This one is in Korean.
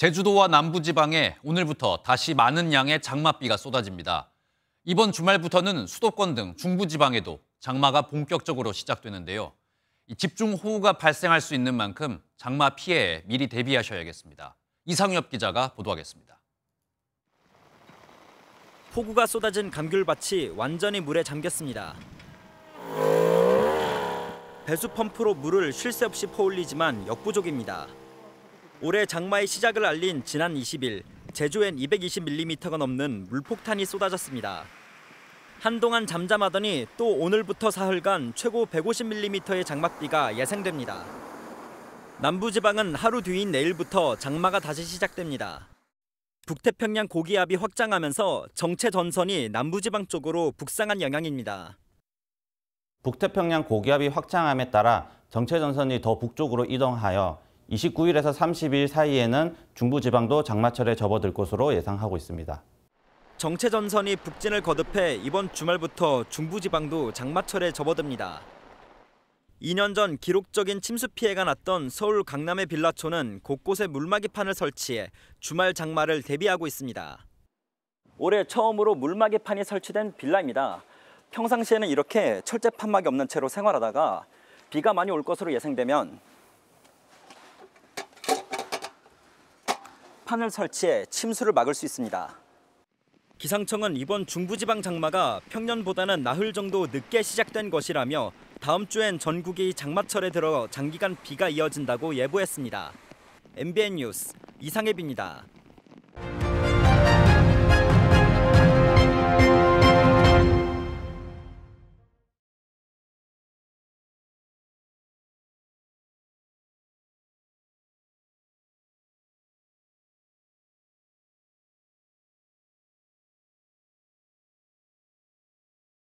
제주도와 남부지방에 오늘부터 다시 많은 양의 장맛비가 쏟아집니다. 이번 주말부터는 수도권 등 중부지방에도 장마가 본격적으로 시작되는데요. 집중호우가 발생할 수 있는 만큼 장마 피해에 미리 대비하셔야겠습니다. 이상엽 기자가 보도하겠습니다. 폭우가 쏟아진 감귤밭이 완전히 물에 잠겼습니다. 배수 펌프로 물을 쉴 새 없이 퍼올리지만 역부족입니다. 올해 장마의 시작을 알린 지난 20일 제주엔 220mm가 넘는 물폭탄이 쏟아졌습니다. 한동안 잠잠하더니 또 오늘부터 사흘간 최고 150mm의 장맛비가 예상됩니다. 남부지방은 하루 뒤인 내일부터 장마가 다시 시작됩니다. 북태평양 고기압이 확장하면서 정체 전선이 남부지방 쪽으로 북상한 영향입니다. 북태평양 고기압이 확장함에 따라 정체 전선이 더 북쪽으로 이동하여 29일에서 30일 사이에는 중부지방도 장마철에 접어들 것으로 예상하고 있습니다. 정체 전선이 북진을 거듭해 이번 주말부터 중부지방도 장마철에 접어듭니다. 2년 전 기록적인 침수 피해가 났던 서울 강남의 빌라촌은 곳곳에 물마이판을 설치해 주말 장마를 대비하고 있습니다. 올해 처음으로 물마이판이 설치된 빌라입니다. 평상시에는 이렇게 철제 판막이 없는 채로 생활하다가 비가 많이 올 것으로 예상되면 표지판을 설치해 침수를 막을 수 있습니다. 기상청은 이번 중부지방 장마가 평년보다는 나흘 정도 늦게 시작된 것이라며 다음 주엔 전국이 장마철에 들어 장기간 비가 이어진다고 예보했습니다. MBN 뉴스 이상혜입니다.